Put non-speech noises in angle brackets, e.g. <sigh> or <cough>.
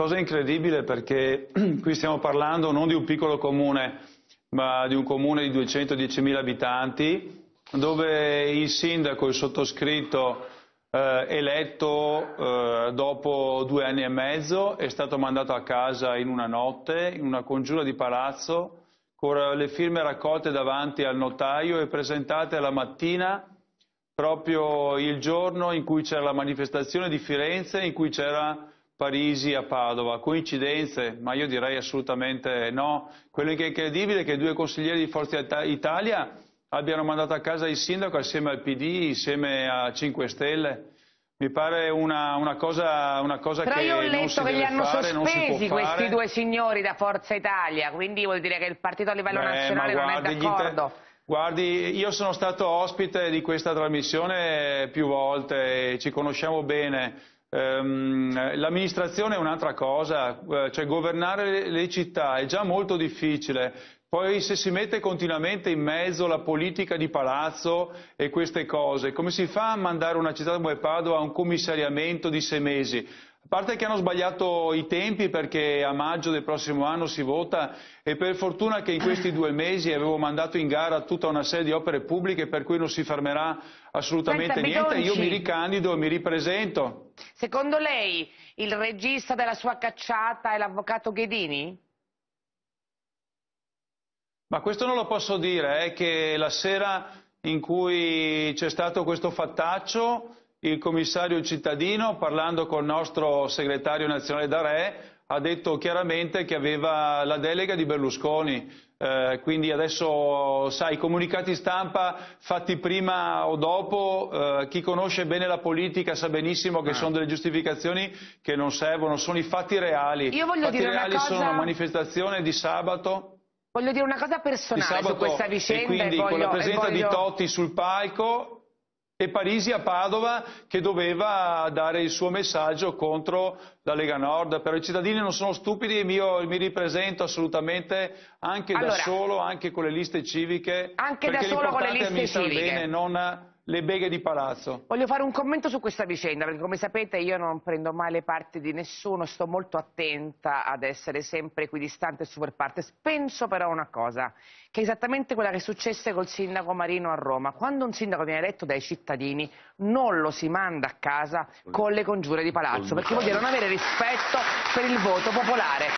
Cosa incredibile perché <clears throat> qui stiamo parlando non di un piccolo comune, ma di un comune di 210.000 abitanti, dove il sindaco, il sottoscritto, eh, eletto eh, dopo due anni e mezzo, è stato mandato a casa in una notte, in una congiura di palazzo, con le firme raccolte davanti al notaio e presentate alla mattina, proprio il giorno in cui c'era la manifestazione di Firenze, in cui c'era Parigi a Padova. Coincidenze? Ma io direi assolutamente no. Quello che è incredibile è che due consiglieri di Forza Italia abbiano mandato a casa il sindaco assieme al PD, insieme a 5 Stelle. Mi pare una, una cosa, una cosa Però che non si Però io ho letto che li hanno fare, sospesi questi due signori da Forza Italia, quindi vuol dire che il partito a livello Beh, nazionale guarda, non è d'accordo. Guardi, io sono stato ospite di questa trasmissione più volte, ci conosciamo bene. Ehm, l'amministrazione è un'altra cosa, eh, cioè governare le città è già molto difficile, poi se si mette continuamente in mezzo la politica di palazzo e queste cose, come si fa a mandare una città come Padova a un commissariamento di sei mesi? A parte che hanno sbagliato i tempi perché a maggio del prossimo anno si vota e per fortuna che in questi due mesi avevo mandato in gara tutta una serie di opere pubbliche per cui non si fermerà assolutamente Senta, niente, Bidonci. io mi ricandido e mi ripresento. Secondo lei il regista della sua cacciata è l'avvocato Ghedini? Ma questo non lo posso dire, è che la sera in cui c'è stato questo fattaccio il commissario cittadino, parlando con il nostro segretario nazionale da Re ha detto chiaramente che aveva la delega di Berlusconi. Eh, quindi adesso, sai, i comunicati stampa fatti prima o dopo, eh, chi conosce bene la politica sa benissimo che ah. sono delle giustificazioni che non servono, sono i fatti reali. I fatti reali cosa... sono la manifestazione di sabato. Voglio dire una cosa personale sabato, su questa vicenda. E quindi e voglio, con la presenza voglio... di Totti sul palco e Parisi a Padova che doveva dare il suo messaggio contro la Lega Nord, però i cittadini non sono stupidi e io mi ripresento assolutamente anche allora, da solo, anche con le liste civiche, anche da solo con le liste civiche. bene, non le beghe di palazzo. Voglio fare un commento su questa vicenda, perché come sapete io non prendo mai le parti di nessuno, sto molto attenta ad essere sempre equidistante e super partes. Penso però una cosa, che è esattamente quella che successe col sindaco Marino a Roma. Quando un sindaco viene eletto dai cittadini non lo si manda a casa con le congiure di palazzo, perché vuol dire non avere rispetto per il voto popolare.